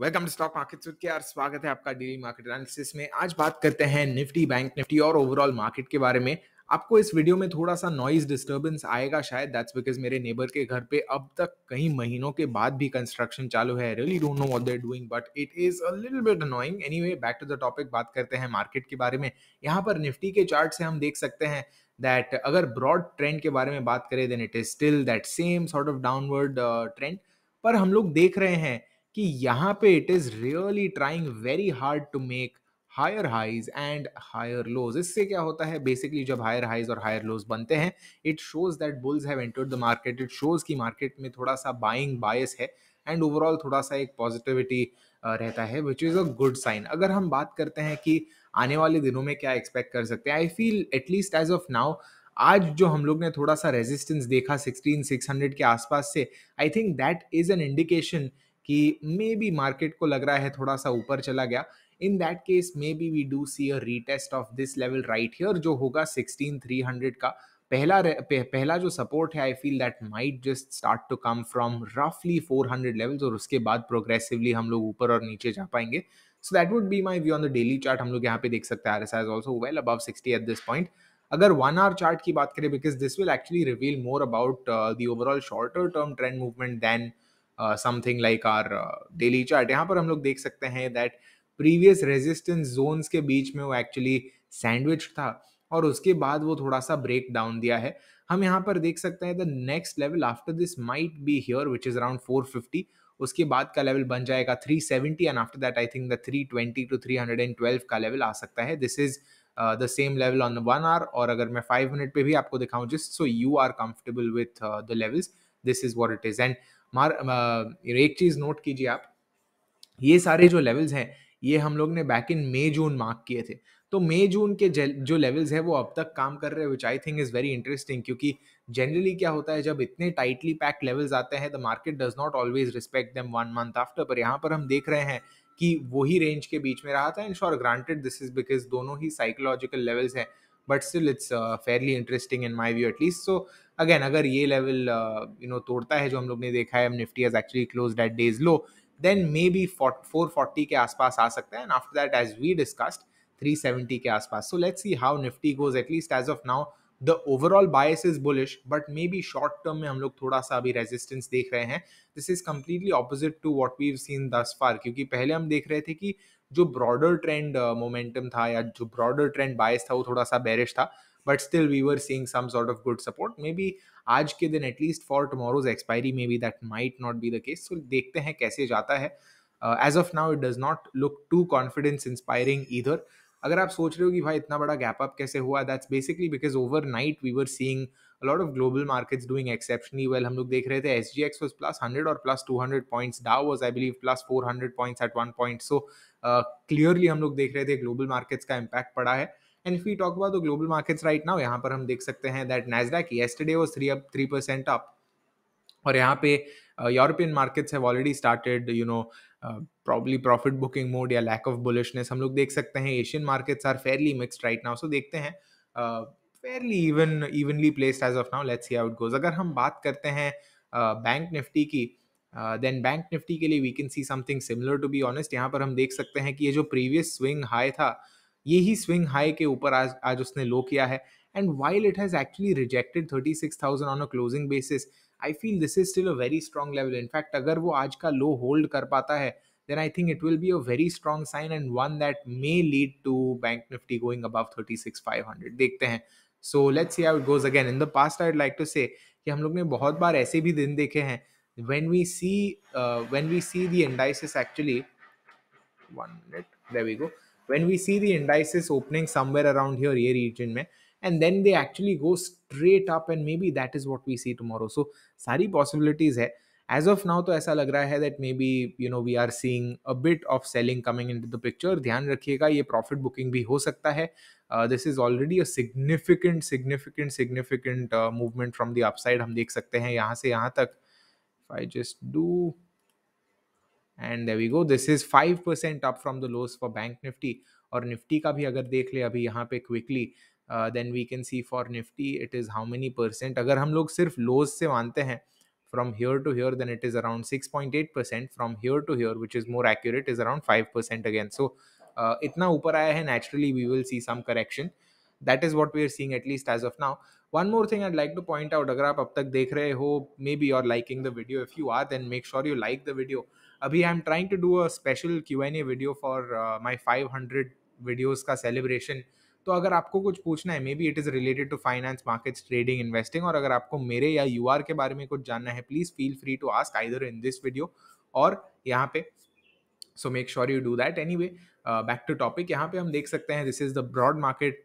Welcome to stock markets के केआर स्वागत है आपका डेली मार्केट एनालिसिस में आज बात करते हैं निफ्टी बैंक निफ्टी और ओवरऑल मार्केट के बारे में आपको इस वीडियो में थोड़ा सा नॉइज डिस्टरबेंस आएगा शायद दैट्स बिकॉज मेरे नेबर के घर पे अब तक कई महीनों के बाद भी कंस्ट्रक्शन चालू है really don't know what they doing but it is a little bit annoying anyway back to the topic बात करते हैं मार्केट के बारे में यहाँ पर निफ्टी के चार्ट से हम देख सकते हैं दैट अगर ब्रॉड ट्रेंड के बारे में बात करें then it is still that same sort of downward trend पर हम लोग देख रहे हैं कि यहाँ पे it is really trying very hard to make higher highs and higher lows इससे क्या होता है बेसिकली जब हायर हाइज और हायर लोज बनते हैं it shows that bulls have entered the market it shows की मार्केट में थोड़ा सा बाइंग बायस है एंड ओवरऑल थोड़ा सा एक पॉजिटिविटी रहता है which is a good sign अगर हम बात करते हैं कि आने वाले दिनों में क्या एक्सपेक्ट कर सकते हैं I feel at least as of now आज जो हम लोग ने थोड़ा सा रेजिस्टेंस देखा सिक्सटीन सिक्स हंड्रेड के आसपास से I think that is an indication कि मे बी मार्केट को लग रहा है थोड़ा सा ऊपर चला गया in that case maybe we do see a retest of this level right here जो होगा सिक्सटीन थ्री हंड्रेड का पहला पहला जो सपोर्ट है I feel that might just start to come from रफली फोर हंड्रेड लेवल और उसके बाद प्रोग्रेसिवली हम लोग ऊपर और नीचे जा पाएंगे so that would be my view on the daily chart हम लोग यहाँ पे देख सकते हैं R S as also well above sixty eight this point अगर वन आर चार्ट की बात करें because this will actually reveal more about the overall shorter term trend movement than something like our daily chart यहाँ पर हम लोग देख सकते हैं दैट प्रीवियस रेजिस्टेंस जोन्स के बीच में वो एक्चुअली सैंडविच था और उसके बाद वो थोड़ा सा ब्रेक डाउन दिया है हम यहाँ पर देख सकते हैं the next level after this might be here which is around 450 उसके बाद का लेवल बन जाएगा 370 and after that I think the 320 to 312 का लेवल आ सकता है this is the same level on one hour और अगर मैं फाइव मिनट पे भी आपको दिखाऊं just so you are comfortable with the levels this is what it is and मार एक चीज नोट कीजिए आप ये सारे जो लेवल्स हैं ये हम लोग ने back in May June mark किए थे तो मई जून के जो लेवल्स है वो अब तक काम कर रहे हैं which I think is very interesting क्योंकि जनरली क्या होता है जब इतने टाइटली पैक्ड लेवल्स आते हैं the market does not always respect them one month after पर यहाँ पर हम देख रहे हैं कि वही रेंज के बीच में रहा था and sure granted this is because दोनों ही साइकोलॉजिकल लेवल्स हैं but still it's fairly interesting in my view at least so again अगर ये लेवल यू नो तोड़ता है जो हम लोग ने देखा है Nifty has actually close at days low then maybe four forty के आसपास आ सकता है and after that as we discussed three seventy के आसपास so let's see how Nifty goes at least as of now the overall bias is bullish but maybe short term में हम लोग थोड़ा सा अभी रेजिस्टेंस देख रहे हैं this is completely opposite to what we've seen thus far क्योंकि पहले हम देख रहे थे कि जो ब्रॉडर ट्रेंड मोमेंटम था या जो ब्रॉडर ट्रेंड बायस था वो थोड़ा सा बैरिश था but still we were seeing some sort of good support maybe आज के दिन at least for tomorrow's expiry maybe that might not be the case so देखते हैं कैसे जाता है as of now it does not look too confidence inspiring इधर अगर आप सोच रहे हो कि भाई इतना बड़ा गैप अप कैसे हुआ that's basically because overnight we were seeing lot of global markets doing exceptionally well हम लोग देख रहे थे S G X was plus hundred और plus two hundred points Dow was I believe plus four hundred points at one point so clearly हम लोग देख रहे थे ग्लोबल मार्केट्स का इम्पैक्ट पड़ा है and if you talk about the global markets right now यहाँ पर हम देख सकते हैं that Nasdaq yesterday was three up three percent up. और यहाँ पे European markets have already started you know probably profit booking mode या लैक ऑफ बुलिशनेस हम लोग देख सकते हैं Asian markets are fairly mixed right now so देखते हैं fairly even evenly placed as of now let's see out goes अगर हम बात करते हैं बैंक uh, निफ्टी की देन बैंक निफ्टी के लिए we can see something similar to be honest यहाँ पर हम देख सकते हैं कि ये जो प्रीवियस स्विंग हाई था ये ही स्विंग हाई के ऊपर आज आज उसने लो किया है and while it has actually rejected thirty six thousand on a closing basis I feel this is still a very strong level in fact अगर वो आज का लो होल्ड कर पाता है then I think it will be a very strong sign and one that may lead to bank Nifty going above thirty six five hundred देखते हैं so let's see out goes again in the past I like to say हम लोग ने बहुत बार ऐसे भी दिन देखे हैं when we see when we see the indices one minute there go when we see the indices opening somewhere around here here region mein, and then they actually go straight up and maybe that is what we see tomorrow so sari possibilities hai. as of now to aisa lag रहा है that maybe you know we are seeing a bit of selling coming into the picture Dhyan rakhiyega, ye profit booking bhi ho sakta hai. uh, this is already a significant significant significant uh, movement from the upside Hum dekh sakte hain yahan se yahan tak. if I just do and we go this is five percent up from the lows for bank Nifty और Nifty का भी अगर देख ले अभी यहाँ पे quickly then we can see for Nifty it is how many percent अगर हम लोग सिर्फ लोज से मानते हैं from here to here then it is around 6.8% from here to here which is more accurate is around 5% again so uh, itna upar aaya naturally we will see some correction that is what we are seeing at least as of now one more thing i'd like to point out agar aap ab tak dekh rahe ho maybe you're liking the video if you are then make sure you like the video अभी I am trying to do a special Q N A video for my five hundred videos का celebration तो अगर आपको कुछ पूछना है maybe it is related to finance markets trading investing और अगर आपको मेरे या यू आर के बारे में कुछ जानना है please feel free to ask either in this video और यहाँ पे so make sure you do that anyway back to topic यहाँ पे हम देख सकते हैं this is the broad market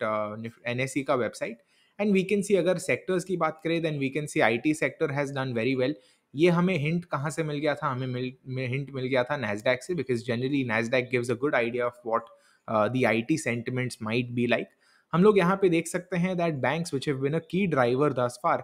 N S C का website and we can see अगर सेक्टर्स की बात करें then we can see I T sector has done very well ये हमें हिंट कहाँ से मिल गया था हमें मिल हिंट मिल गया था नैसडैक से because generally Nasdaq gives a good idea of what the I T sentiments might be like हम लोग यहाँ पे देख सकते हैं that banks which have been a key driver दस फार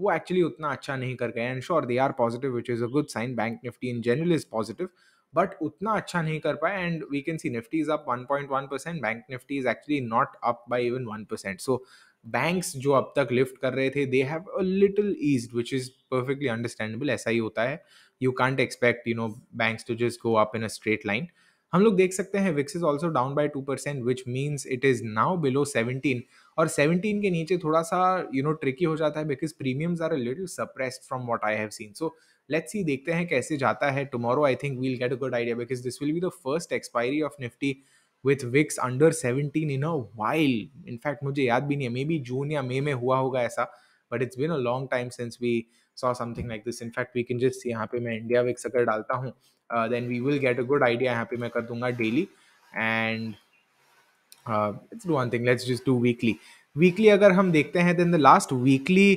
वो एक्चुअली उतना अच्छा नहीं कर गए and sure they are positive which is a good sign bank Nifty in general is positive but उतना अच्छा नहीं कर पाए and we can see Nifty is up 1.1 percent bank Nifty is actually not up by even 1 percent so banks जो अब तक lift कर रहे थे they have a little ease which is perfectly understandable ऐसा ही होता है you can't expect you know banks to just go up in a straight line हम लोग देख सकते हैं VIX is also down by two percent which means it is now below seventeen और सेवनटीन के नीचे थोड़ा सा यू नो ट्रिकी हो जाता है because premiums are little suppressed from what I have seen so let's ही देखते हैं कैसे जाता है tomorrow I think we'll get a good idea because this will be the first expiry of Nifty with VIX under seventeen in a while in fact मुझे याद भी नहीं है मे बी जून या मे में हुआ होगा ऐसा but it's been a long time since we saw something like this in fact we can just यहाँ पे मैं इंडिया विक्स अगर डालता हूँ देन वी विल गेट अ गुड आइडिया यहाँ पे मैं कर दूंगा daily and it's do one thing let's just do weekly weekly अगर हम देखते हैं then the last weekly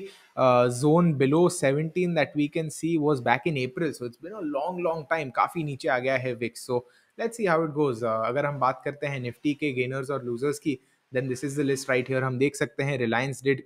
zone below seventeen that we can see was back in April so it's been a long long time काफ़ी नीचे आ गया है VIX so so, let's see how it goes अगर हम बात करते हैं निफ्टी के गेनर्स और लूजर्स की then this is the list right here हम देख सकते हैं Reliance did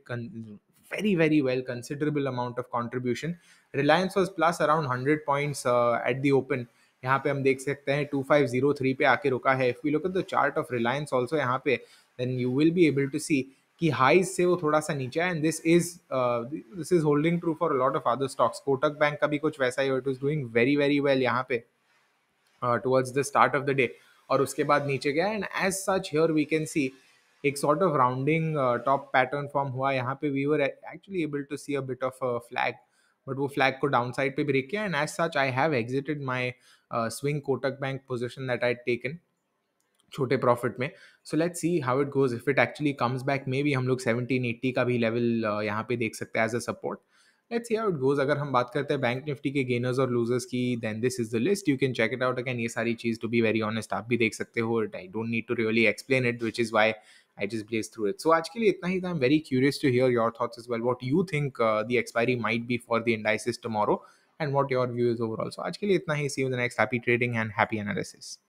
very very well considerable amount of contribution Reliance was plus around 100 points at the open यहाँ पे हम देख सकते हैं 2503 पे आके रुका है if we look at the chart of Reliance also यहाँ पे then you will be able to see कि हाइज से वो थोड़ा सा नीचे है and this is this is holding true for lot of other stocks Kotak bank का भी कुछ वैसा ही it is doing very very well यहाँ पे towards the start of the day और उसके बाद नीचे गया and as such here we can see एक sort of rounding top pattern form हुआ यहाँ पे we were actually able to see a bit of flag but वो फ्लैग को डाउन साइड पर ब्रेक किया and as such I have exited my swing Kotak bank position that I taken छोटे profit में so let see how it goes if it actually comes back maybe हम लोग seventeen eighty का भी level uh, यहाँ पे देख सकते हैं as a support let's hear it goes अगर हम बात करते हैं बैंक निफ्टी के गेनर्स और लूजर्स की then this is the list you can check it out again ये सारी चीज़ टू बी वेरी ऑनेस्ट आप भी देख सकते हो it I don't need to really explain it which is why I just blaze through it so आज के लिए इतना ही था I am very curious to hear your thoughts is well what you think the expiry might be for the indices tomorrow and what your view is overall so आज के लिए इतना ही see you the next happy trading and happy analysis